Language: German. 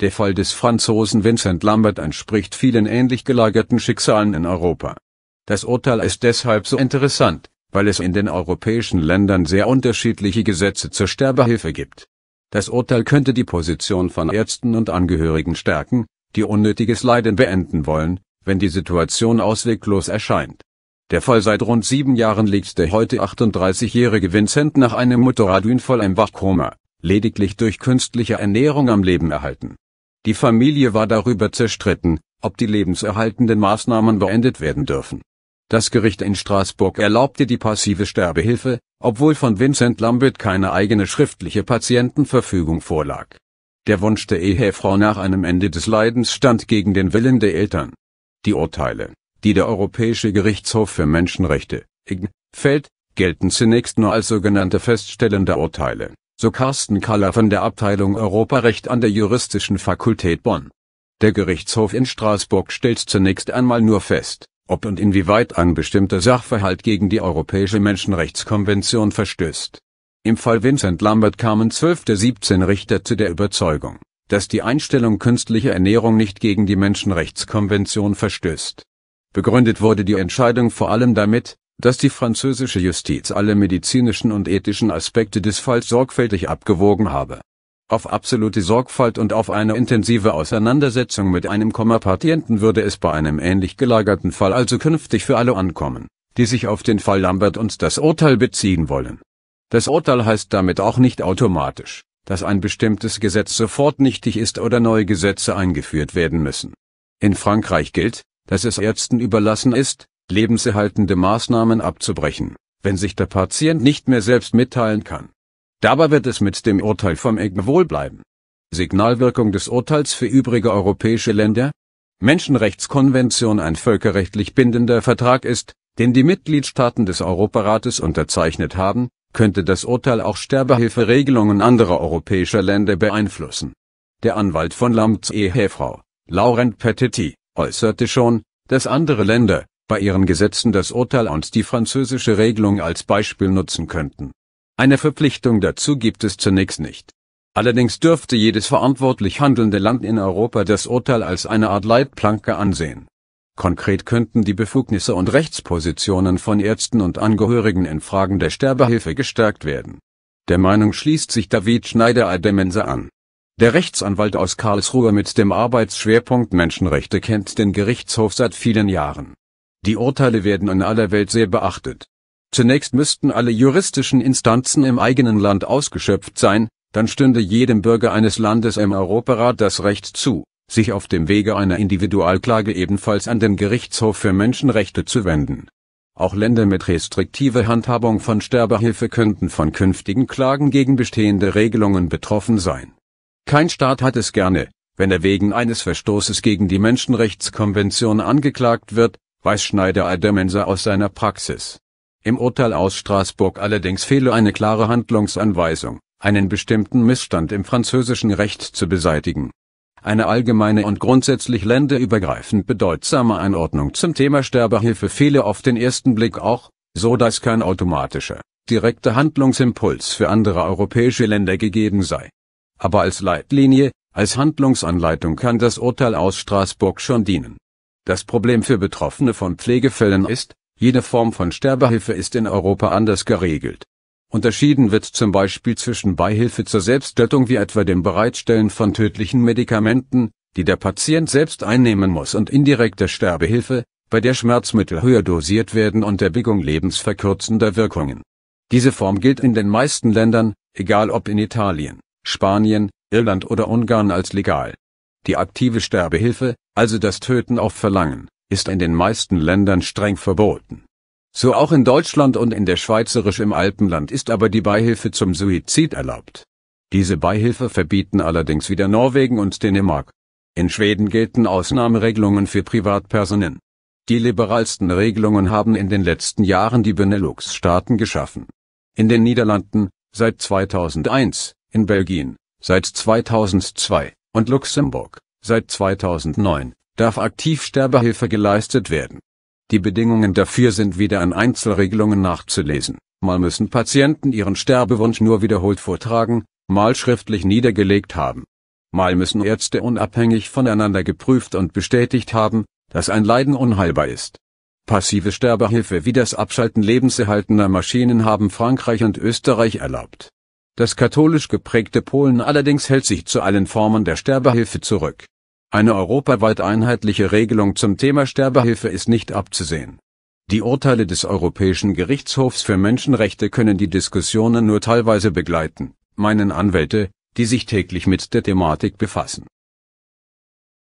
Der Fall des Franzosen Vincent Lambert entspricht vielen ähnlich gelagerten Schicksalen in Europa. Das Urteil ist deshalb so interessant, weil es in den europäischen Ländern sehr unterschiedliche Gesetze zur Sterbehilfe gibt. Das Urteil könnte die Position von Ärzten und Angehörigen stärken, die unnötiges Leiden beenden wollen, wenn die Situation ausweglos erscheint. Der Fall seit rund sieben Jahren liegt der heute 38-jährige Vincent nach einem Motorradunfall im Wachkoma, lediglich durch künstliche Ernährung am Leben erhalten die Familie war darüber zerstritten, ob die lebenserhaltenden Maßnahmen beendet werden dürfen. Das Gericht in Straßburg erlaubte die passive Sterbehilfe, obwohl von Vincent Lambert keine eigene schriftliche Patientenverfügung vorlag. Der Wunsch der Ehefrau nach einem Ende des Leidens stand gegen den Willen der Eltern. Die Urteile, die der Europäische Gerichtshof für Menschenrechte, IGN, fällt, gelten zunächst nur als sogenannte feststellende Urteile so Carsten Kaller von der Abteilung Europarecht an der Juristischen Fakultät Bonn. Der Gerichtshof in Straßburg stellt zunächst einmal nur fest, ob und inwieweit ein bestimmter Sachverhalt gegen die Europäische Menschenrechtskonvention verstößt. Im Fall Vincent Lambert kamen 12 der 17 Richter zu der Überzeugung, dass die Einstellung künstlicher Ernährung nicht gegen die Menschenrechtskonvention verstößt. Begründet wurde die Entscheidung vor allem damit, dass die französische Justiz alle medizinischen und ethischen Aspekte des Falls sorgfältig abgewogen habe. Auf absolute Sorgfalt und auf eine intensive Auseinandersetzung mit einem Komma-Patienten würde es bei einem ähnlich gelagerten Fall also künftig für alle ankommen, die sich auf den Fall Lambert und das Urteil beziehen wollen. Das Urteil heißt damit auch nicht automatisch, dass ein bestimmtes Gesetz sofort nichtig ist oder neue Gesetze eingeführt werden müssen. In Frankreich gilt, dass es Ärzten überlassen ist, lebenserhaltende Maßnahmen abzubrechen, wenn sich der Patient nicht mehr selbst mitteilen kann. Dabei wird es mit dem Urteil vom EGME wohlbleiben. Signalwirkung des Urteils für übrige europäische Länder? Menschenrechtskonvention ein völkerrechtlich bindender Vertrag ist, den die Mitgliedstaaten des Europarates unterzeichnet haben, könnte das Urteil auch Sterbehilferegelungen anderer europäischer Länder beeinflussen. Der Anwalt von Lamts Ehefrau, Laurent Petiti, äußerte schon, dass andere Länder, bei ihren Gesetzen das Urteil und die französische Regelung als Beispiel nutzen könnten. Eine Verpflichtung dazu gibt es zunächst nicht. Allerdings dürfte jedes verantwortlich handelnde Land in Europa das Urteil als eine Art Leitplanke ansehen. Konkret könnten die Befugnisse und Rechtspositionen von Ärzten und Angehörigen in Fragen der Sterbehilfe gestärkt werden. Der Meinung schließt sich David schneider Aldemense an. Der Rechtsanwalt aus Karlsruhe mit dem Arbeitsschwerpunkt Menschenrechte kennt den Gerichtshof seit vielen Jahren. Die Urteile werden in aller Welt sehr beachtet. Zunächst müssten alle juristischen Instanzen im eigenen Land ausgeschöpft sein, dann stünde jedem Bürger eines Landes im Europarat das Recht zu, sich auf dem Wege einer Individualklage ebenfalls an den Gerichtshof für Menschenrechte zu wenden. Auch Länder mit restriktiver Handhabung von Sterbehilfe könnten von künftigen Klagen gegen bestehende Regelungen betroffen sein. Kein Staat hat es gerne, wenn er wegen eines Verstoßes gegen die Menschenrechtskonvention angeklagt wird, weiß Schneider Ademenser aus seiner Praxis. Im Urteil aus Straßburg allerdings fehle eine klare Handlungsanweisung, einen bestimmten Missstand im französischen Recht zu beseitigen. Eine allgemeine und grundsätzlich länderübergreifend bedeutsame Einordnung zum Thema Sterbehilfe fehle auf den ersten Blick auch, so dass kein automatischer, direkter Handlungsimpuls für andere europäische Länder gegeben sei. Aber als Leitlinie, als Handlungsanleitung kann das Urteil aus Straßburg schon dienen. Das Problem für Betroffene von Pflegefällen ist, jede Form von Sterbehilfe ist in Europa anders geregelt. Unterschieden wird zum Beispiel zwischen Beihilfe zur Selbsttötung wie etwa dem Bereitstellen von tödlichen Medikamenten, die der Patient selbst einnehmen muss und indirekter Sterbehilfe, bei der Schmerzmittel höher dosiert werden und der Begung lebensverkürzender Wirkungen. Diese Form gilt in den meisten Ländern, egal ob in Italien, Spanien, Irland oder Ungarn als legal. Die aktive Sterbehilfe, also das Töten auf Verlangen, ist in den meisten Ländern streng verboten. So auch in Deutschland und in der Schweizerisch im Alpenland ist aber die Beihilfe zum Suizid erlaubt. Diese Beihilfe verbieten allerdings wieder Norwegen und Dänemark. In Schweden gelten Ausnahmeregelungen für Privatpersonen. Die liberalsten Regelungen haben in den letzten Jahren die Benelux-Staaten geschaffen. In den Niederlanden, seit 2001, in Belgien, seit 2002, und Luxemburg. Seit 2009 darf aktiv Sterbehilfe geleistet werden. Die Bedingungen dafür sind wieder an Einzelregelungen nachzulesen. Mal müssen Patienten ihren Sterbewunsch nur wiederholt vortragen, mal schriftlich niedergelegt haben. Mal müssen Ärzte unabhängig voneinander geprüft und bestätigt haben, dass ein Leiden unheilbar ist. Passive Sterbehilfe wie das Abschalten lebenserhaltender Maschinen haben Frankreich und Österreich erlaubt. Das katholisch geprägte Polen allerdings hält sich zu allen Formen der Sterbehilfe zurück. Eine europaweit einheitliche Regelung zum Thema Sterbehilfe ist nicht abzusehen. Die Urteile des Europäischen Gerichtshofs für Menschenrechte können die Diskussionen nur teilweise begleiten, meinen Anwälte, die sich täglich mit der Thematik befassen